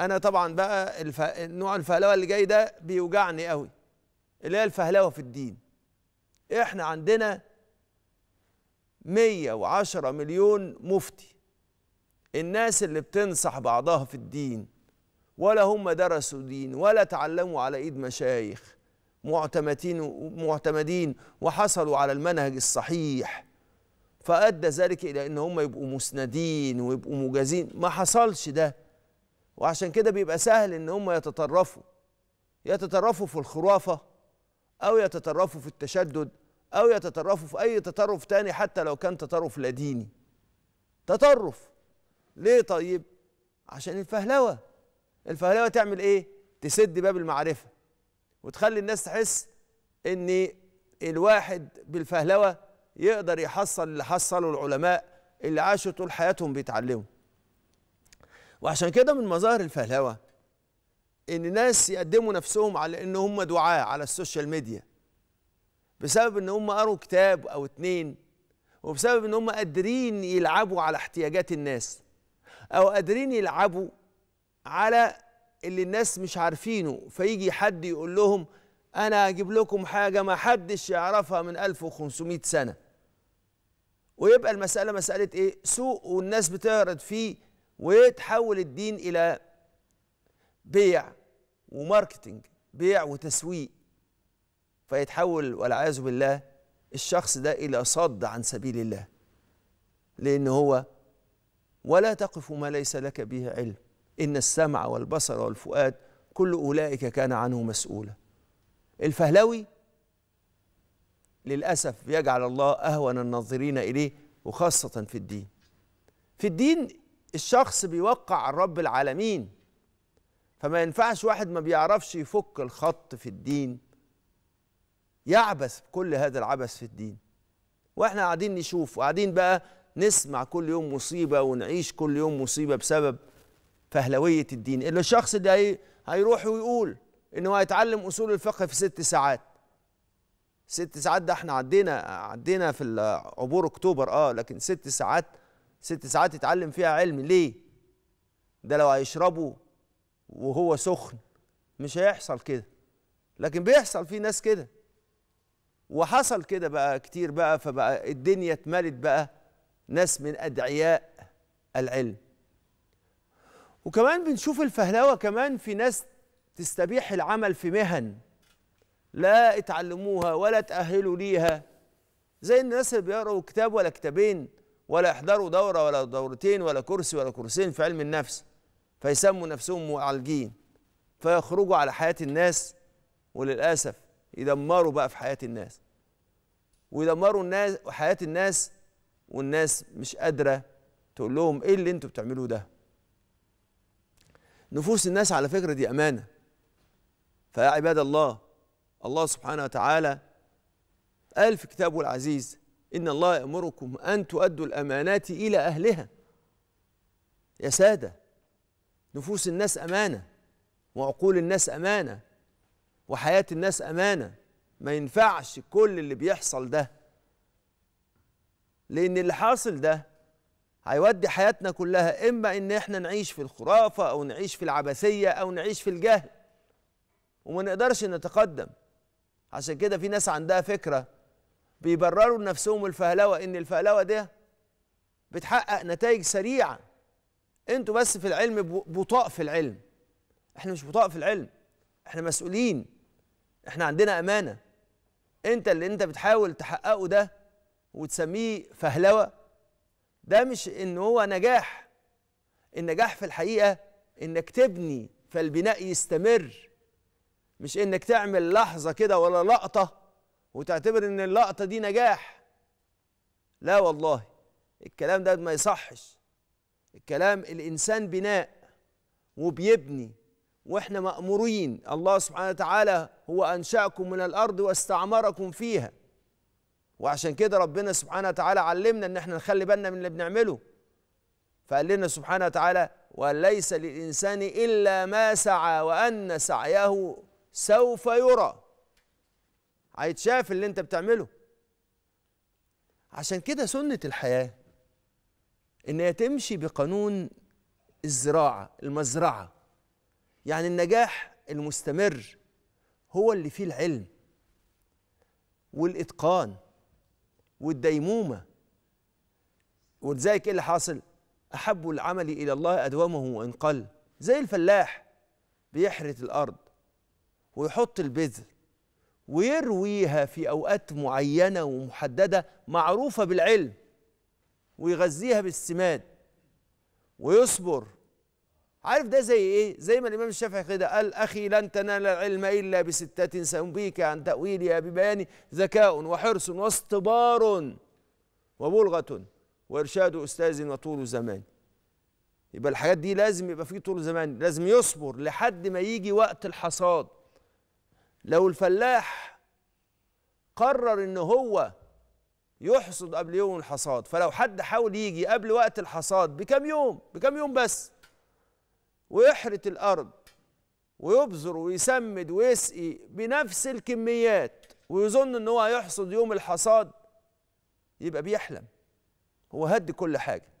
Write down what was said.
انا طبعا بقى الف... نوع الفهلوه اللي جاي ده بيوجعني قوي اللي هي الفهلوه في الدين احنا عندنا 110 مليون مفتي الناس اللي بتنصح بعضها في الدين ولا هم درسوا دين ولا تعلموا على ايد مشايخ معتمدين معتمدين وحصلوا على المنهج الصحيح فادى ذلك الى ان هم يبقوا مسندين ويبقوا مجازين ما حصلش ده وعشان كده بيبقى سهل ان هم يتطرفوا يتطرفوا في الخرافه او يتطرفوا في التشدد او يتطرفوا في اي تطرف تاني حتى لو كان تطرف لا ديني تطرف ليه طيب عشان الفهلوه الفهلوه تعمل ايه تسد باب المعرفه وتخلي الناس تحس ان الواحد بالفهلوه يقدر يحصل اللي حصله العلماء اللي عاشوا طول حياتهم بيتعلموا وعشان كده من مظاهر الفهلوه ان ناس يقدموا نفسهم على ان هم دعاه على السوشيال ميديا بسبب ان هم قروا كتاب او اتنين وبسبب ان هم قادرين يلعبوا على احتياجات الناس او قادرين يلعبوا على اللي الناس مش عارفينه فيجي حد يقول لهم انا هجيب لكم حاجه ما حدش يعرفها من 1500 سنه ويبقى المساله مساله ايه سوق والناس بتعرض فيه وتحول الدين الى بيع وماركتنج بيع وتسويق فيتحول والعياذ بالله الشخص ده الى صد عن سبيل الله لان هو ولا تقف ما ليس لك به علم ان السمع والبصر والفؤاد كل اولئك كان عنه مسؤولا الفهلوي للاسف يجعل الله اهون الناظرين اليه وخاصه في الدين في الدين الشخص بيوقع الرب العالمين فما ينفعش واحد ما بيعرفش يفك الخط في الدين يعبث بكل هذا العبث في الدين واحنا قاعدين نشوف وقاعدين بقى نسمع كل يوم مصيبة ونعيش كل يوم مصيبة بسبب فهلوية الدين اللي الشخص ده هي هيروح ويقول انه هيتعلم اصول الفقه في ست ساعات ست ساعات ده احنا عدينا عدينا في عبور اكتوبر اه لكن ست ساعات ست ساعات يتعلم فيها علم ليه ده لو هيشربه وهو سخن مش هيحصل كده لكن بيحصل في ناس كده وحصل كده بقى كتير بقى فبقى الدنيا اتملت بقى ناس من ادعياء العلم وكمان بنشوف الفهلوه كمان في ناس تستبيح العمل في مهن لا اتعلموها ولا تأهلوا ليها زي الناس اللي بيقرأوا كتاب ولا كتابين ولا يحضروا دوره ولا دورتين ولا كرسي ولا كرسيين في علم النفس فيسموا نفسهم معالجين فيخرجوا على حياه الناس وللاسف يدمروا بقى في حياه الناس ويدمروا الناس وحياه الناس والناس مش قادره تقول لهم ايه اللي انتوا بتعملوه ده نفوس الناس على فكره دي امانه فيا عباد الله الله سبحانه وتعالى قال في كتابه العزيز إن الله يأمركم أن تؤدوا الأمانات إلى أهلها يا سادة نفوس الناس أمانة وعقول الناس أمانة وحياة الناس أمانة ما ينفعش كل اللي بيحصل ده لأن اللي حاصل ده هيودي حياتنا كلها إما إن إحنا نعيش في الخرافة أو نعيش في العبثية أو نعيش في الجهل وما نقدرش نتقدم عشان كده في ناس عندها فكره بيبرروا لنفسهم الفهلوه ان الفهلوه ده بتحقق نتائج سريعه انتوا بس في العلم بطاء في العلم احنا مش بطاء في العلم احنا مسؤولين احنا عندنا امانه انت اللي انت بتحاول تحققه ده وتسميه فهلوه ده مش ان هو نجاح النجاح في الحقيقه انك تبني فالبناء يستمر مش انك تعمل لحظه كده ولا لقطه وتعتبر ان اللقطه دي نجاح لا والله الكلام ده ما يصحش الكلام الانسان بناء وبيبني واحنا مامورين الله سبحانه وتعالى هو انشاكم من الارض واستعمركم فيها وعشان كده ربنا سبحانه وتعالى علمنا ان احنا نخلي بالنا من اللي بنعمله فقال لنا سبحانه وتعالى وليس للانسان الا ما سعى وان سعيه سوف يرى هيتشاف اللي انت بتعمله عشان كده سنة الحياة ان هي تمشي بقانون الزراعة المزرعة يعني النجاح المستمر هو اللي فيه العلم والإتقان والديمومة ولذلك ايه اللي حاصل؟ أحب العمل إلى الله أدومه وإن قل زي الفلاح بيحرث الأرض ويحط البذر ويرويها في أوقات معينة ومحددة معروفة بالعلم ويغذيها بالسماد ويصبر عارف ده زي ايه زي ما الامام الشافعي كده قال اخي لن تنال العلم الا بستة سنبيك عن تاويلها ببيان ذكاء وحرص واصطبار وبلغه وارشاد استاذ وطول زمان يبقى الحاجات دي لازم يبقى في طول زمان لازم يصبر لحد ما يجي وقت الحصاد لو الفلاح قرر ان هو يحصد قبل يوم الحصاد فلو حد حاول يجي قبل وقت الحصاد بكم يوم بكم يوم بس ويحرث الارض ويبذر ويسمد ويسقي بنفس الكميات ويظن ان هو هيحصد يوم الحصاد يبقى بيحلم هو هد كل حاجه